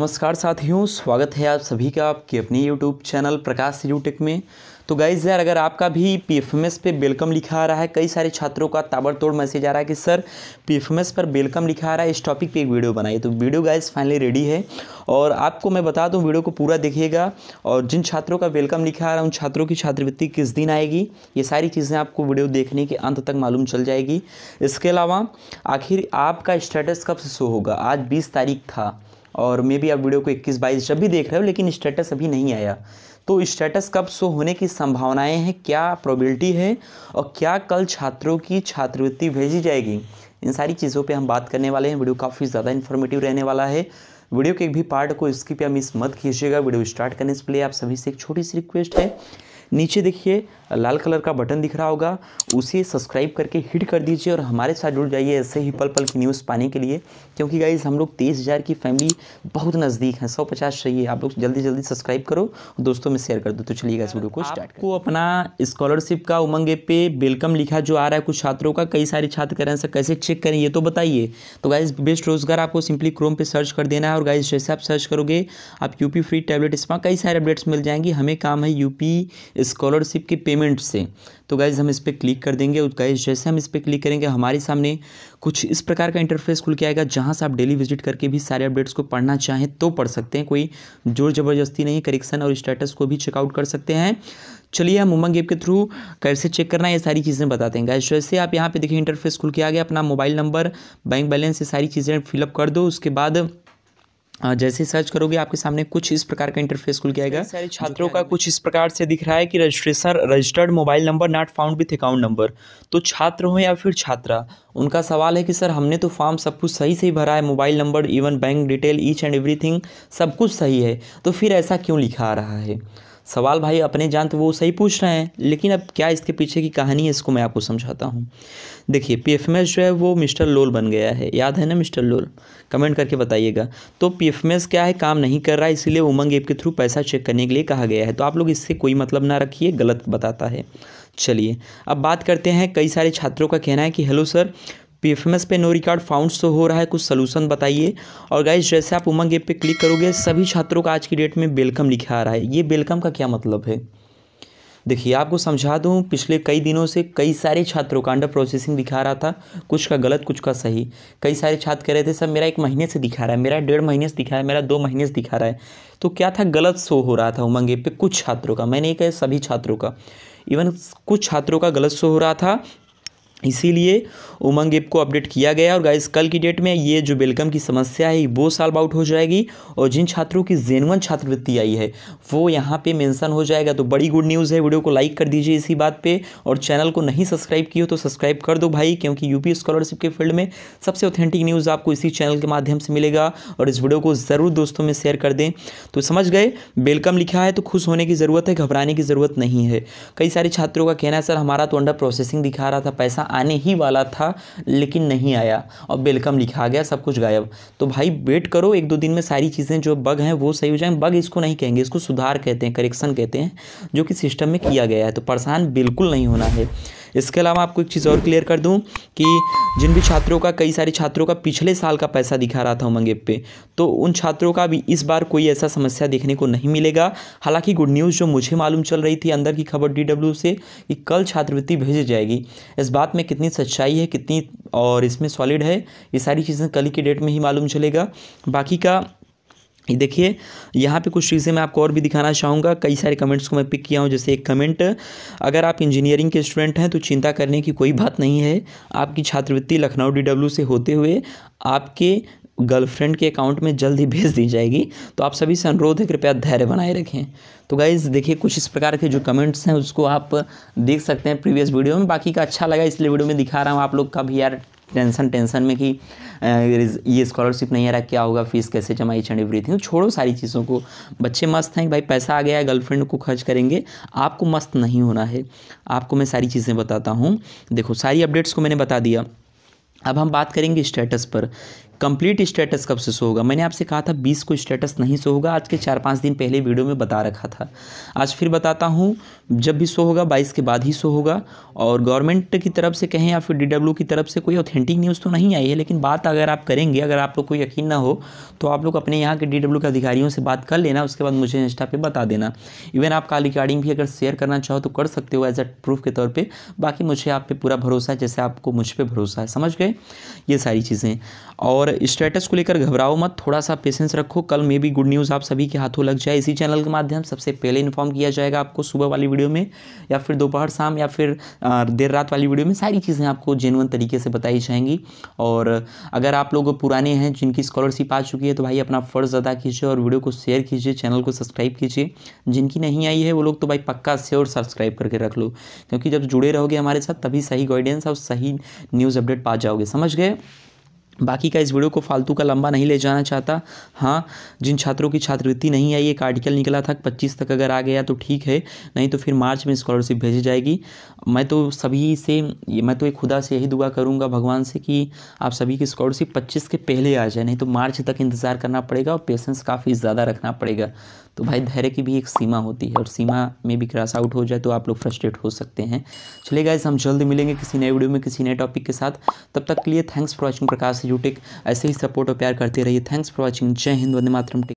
नमस्कार साथियों स्वागत है आप सभी का आपके अपने YouTube चैनल प्रकाश यूटेक में तो गाइज यार अगर आपका भी पी एफ एम एस पे वेलकम लिखा आ रहा है कई सारे छात्रों का ताबड़तोड़ मैसेज आ रहा है कि sir P F M S पर वेलकम लिखा आ रहा है इस टॉपिक पे एक वीडियो बनाइए तो वीडियो गाइज फाइनली रेडी है और आपको मैं बता दूं वीडियो को पूरा देखिएगा और जिन छात्रों का वेलकम लिखा आ रहा है उन छात्रों की छात्रवृत्ति किस दिन आएगी ये सारी चीज़ें आपको वीडियो देखने के अंत तक मालूम चल जाएगी इसके अलावा आखिर आपका स्टेटस कब से शो होगा आज बीस तारीख था और मे बी आप वीडियो को 21 बाईस जब भी देख रहे हो लेकिन स्टेटस अभी नहीं आया तो स्टेटस कब शो होने की संभावनाएं हैं क्या प्रोबेबिलिटी है और क्या कल छात्रों की छात्रवृत्ति भेजी जाएगी इन सारी चीज़ों पे हम बात करने वाले हैं वीडियो काफ़ी ज़्यादा इन्फॉर्मेटिव रहने वाला है वीडियो के एक भी पार्ट को स्किप या मिस मत कीजिएगा वीडियो स्टार्ट करने से पहले आप सभी से एक छोटी सी रिक्वेस्ट है नीचे देखिए लाल कलर का बटन दिख रहा होगा उसे सब्सक्राइब करके हिट कर दीजिए और हमारे साथ जुड़ जाइए ऐसे ही पल पल की न्यूज़ पाने के लिए क्योंकि गाइज हम लोग तेईस हज़ार की फैमिली बहुत नज़दीक हैं सौ पचास चाहिए आप लोग जल्दी जल्दी सब्सक्राइब करो और दोस्तों में शेयर कर दो तो चलिए इस वीडियो को स्टार्ट को अपना स्कॉलरशिप का उमंग पे वेलकम लिखा जो आ रहा है कुछ छात्रों का कई सारे छात्र कह रहे हैं सर कैसे चेक करें ये तो बताइए तो गाइज बेस्ट रोजगार आपको सिंपली क्रोम पर सर्च कर देना है और गाइज जैसे आप सर्च करोगे आप यूपी फ्री टैबलेट इसमें कई सारे अपडेट्स मिल जाएंगे हमें काम है यूपी स्कॉलरशिप की पेमेंट से तो गाइज़ हम इस पर क्लिक कर देंगे और गाइज़ जैसे हम इस पर क्लिक करेंगे हमारे सामने कुछ इस प्रकार का इंटरफेस खुल के आएगा जहाँ से आप डेली विजिट करके भी सारे अपडेट्स को पढ़ना चाहें तो पढ़ सकते हैं कोई जोर ज़बरदस्ती नहीं करेक्शन और स्टेटस को भी चेकआउट कर सकते हैं चलिए हम उमंग ऐप के थ्रू कैसे चेक करना है ये सारी चीज़ें बताते हैं गाइज जैसे आप यहाँ पर देखिए इंटरफेस खुल के आ गया अपना मोबाइल नंबर बैंक बैलेंस ये सारी चीज़ें फिलअप कर दो उसके बाद जैसे सर्च करोगे आपके सामने कुछ इस प्रकार का इंटरफेस खुल के आएगा सारे छात्रों का कुछ इस प्रकार से दिख रहा है कि registration registered mobile number not found with account number तो छात्र हो या फिर छात्रा उनका सवाल है कि सर हमने तो फॉर्म सब कुछ सही से ही भरा है mobile number even bank detail each and everything सब कुछ सही है तो फिर ऐसा क्यों लिखा आ रहा है सवाल भाई अपने जान तो वो सही पूछ रहे हैं लेकिन अब क्या इसके पीछे की कहानी है इसको मैं आपको समझाता हूँ देखिए पी एफ एम एस जो है वो मिस्टर लोल बन गया है याद है ना मिस्टर लोल कमेंट करके बताइएगा तो पी एफ एम एस क्या है काम नहीं कर रहा है इसीलिए उमंग ऐप के थ्रू पैसा चेक करने के लिए कहा गया है तो आप लोग इससे कोई मतलब ना रखिए गलत बताता है चलिए अब बात करते हैं कई सारे छात्रों का कहना है कि hello sir P F M S पे नो रिकॉर्ड फाउंड शो हो रहा है कुछ सोल्यूशन बताइए और गाइज जैसे आप उमंग ऐप पे क्लिक करोगे सभी छात्रों का आज की डेट में वेलकम लिखा आ रहा है ये वेलकम का क्या मतलब है देखिए आपको समझा दूँ पिछले कई दिनों से कई सारे छात्रों का अंडर प्रोसेसिंग दिखा रहा था कुछ का गलत कुछ का सही कई सारे छात्र कह रहे थे सर मेरा एक महीने से दिखा रहा है मेरा डेढ़ महीने से दिखा रहा है मेरा दो महीने से दिखा रहा है तो क्या था गलत शो हो रहा था उमंग पर कुछ छात्रों का मैंने ये कहा सभी छात्रों का इवन कुछ छात्रों का गलत शो हो रहा था इसीलिए उमंग ऐप को अपडेट किया गया और गाइस कल की डेट में ये जो बेलकम की समस्या है वो सॉल्व आउट हो जाएगी और जिन छात्रों की जेनवन छात्रवृत्ति आई है वो यहाँ पे मेंशन हो जाएगा तो बड़ी गुड न्यूज़ है वीडियो को लाइक कर दीजिए इसी बात पे और चैनल को नहीं सब्सक्राइब की हो तो सब्सक्राइब कर दो भाई क्योंकि यू स्कॉलरशिप के फील्ड में सबसे ऑथेंटिक न्यूज़ आपको इसी चैनल के माध्यम से मिलेगा और इस वीडियो को ज़रूर दोस्तों में शेयर कर दें तो समझ गए वेलकम लिखा है तो खुश होने की ज़रूरत है घबराने की ज़रूरत नहीं है कई सारे छात्रों का कहना है सर हमारा तो अंडर प्रोसेसिंग दिखा रहा था पैसा आने ही वाला था लेकिन नहीं आया और बेलकम लिखा गया सब कुछ गायब तो भाई वेट करो एक दो दिन में सारी चीज़ें जो बग हैं वो सही हो जाएंगे बग इसको नहीं कहेंगे इसको सुधार कहते हैं करेक्शन कहते हैं जो कि सिस्टम में किया गया है तो परेशान बिल्कुल नहीं होना है इसके अलावा आपको एक चीज़ और क्लियर कर दूँ कि जिन भी छात्रों का कई सारे छात्रों का पिछले साल का पैसा दिखा रहा था उमंग ऐप पर तो उन छात्रों का भी इस बार कोई ऐसा समस्या देखने को नहीं मिलेगा हालांकि गुड न्यूज़ जो मुझे मालूम चल रही थी अंदर की खबर डी से कि कल छात्रवृत्ति भेजी जाएगी इस बात में कितनी सच्चाई है कितनी और इसमें सॉलिड है ये सारी चीज़ें कल की डेट में ही मालूम चलेगा बाकी का देखिए यहाँ पे कुछ चीज़ें मैं आपको और भी दिखाना चाहूँगा कई सारे कमेंट्स को मैं पिक किया हूँ जैसे एक कमेंट अगर आप इंजीनियरिंग के स्टूडेंट हैं तो चिंता करने की कोई बात नहीं है आपकी छात्रवृत्ति लखनऊ डब्ल्यू से होते हुए आपके गर्लफ्रेंड के अकाउंट में जल्द ही भेज दी जाएगी तो आप सभी से अनुरोध है कृपया धैर्य बनाए रखें तो गाइज़ देखिए कुछ इस प्रकार के जो कमेंट्स हैं उसको आप देख सकते हैं प्रीवियस वीडियो में बाकी का अच्छा लगा इसलिए वीडियो में दिखा रहा हूँ आप लोग का भी यार टेंशन टेंशन में कि ये स्कॉलरशिप नहीं आ रहा क्या होगा फीस कैसे जमा ईच एंड एवरीथिंग तो छोड़ो सारी चीज़ों को बच्चे मस्त हैं भाई पैसा आ गया है गर्लफ्रेंड को खर्च करेंगे आपको मस्त नहीं होना है आपको मैं सारी चीज़ें बताता हूँ देखो सारी अपडेट्स को मैंने बता दिया अब हम बात करेंगे स्टेटस पर कंप्लीट स्टेटस कब से शो होगा मैंने आपसे कहा था बीस को स्टेटस नहीं शो होगा आज के चार पाँच दिन पहले वीडियो में बता रखा था आज फिर बताता हूँ जब भी शो होगा बाईस के बाद ही शो होगा और गवर्नमेंट की तरफ से कहें या फिर डी की तरफ से कोई ऑथेंटिक न्यूज़ तो नहीं आई है लेकिन बात अगर आप करेंगे अगर आप लोग को यकीन ना हो तो आप लोग अपने यहाँ के डी के अधिकारियों से बात कर लेना उसके बाद मुझे इंस्टा पर बता देना इवन आप का रिकॉर्डिंग भी अगर शेयर करना चाहो तो कर सकते हो एज ए प्रूफ के तौर पर बाकी मुझे आप पे पूरा भरोसा है जैसे आपको मुझ पर भरोसा है समझ गए ये सारी चीज़ें और स्टेटस को लेकर घबराओ मत थोड़ा सा पेशेंस रखो कल मे बी गुड न्यूज़ आप सभी के हाथों लग जाए इसी चैनल के माध्यम सबसे पहले इन्फॉर्म किया जाएगा आपको सुबह वाली वीडियो में या फिर दोपहर शाम या फिर देर रात वाली वीडियो में सारी चीज़ें आपको जेनवन तरीके से बताई जाएंगी और अगर आप लोग पुराने हैं जिनकी स्कॉलरशिप आ चुकी है तो भाई अपना फ़र्ज़ अदा कीजिए और वीडियो को शेयर कीजिए चैनल को सब्सक्राइब कीजिए जिनकी नहीं आई है वो लोग तो भाई पक्का से और सब्सक्राइब करके रख लो क्योंकि जब जुड़े रहोगे हमारे साथ तभी सही गाइडेंस और सही न्यूज़ अपडेट पा जाओगे समझ गए बाकी का इस वीडियो को फालतू का लंबा नहीं ले जाना चाहता हाँ जिन छात्रों की छात्रवृत्ति नहीं आई एक आर्टिकल निकला था पच्चीस तक अगर आ गया तो ठीक है नहीं तो फिर मार्च में स्कॉलरशिप भेजी जाएगी मैं तो सभी से मैं तो एक खुदा से यही दुआ करूँगा भगवान से कि आप सभी की स्कॉलरशिप पच्चीस के पहले आ जाए नहीं तो मार्च तक इंतज़ार करना पड़ेगा और पेशेंस काफ़ी ज़्यादा रखना पड़ेगा तो भाई धैर्य की भी एक सीमा होती है और सीमा में भी क्रॉस आउट हो जाए तो आप लोग फ्रस्ट्रेट हो सकते हैं चलिए गाइज हम जल्द मिलेंगे किसी नए वीडियो में किसी नए टॉपिक के साथ तब तक के लिए thanks for watching Prakash you ऐसे ही सपोर्ट और प्यार करते रहिए थैंक्स फॉर वॉचिंग जय हिंद वंदे मातरम टेक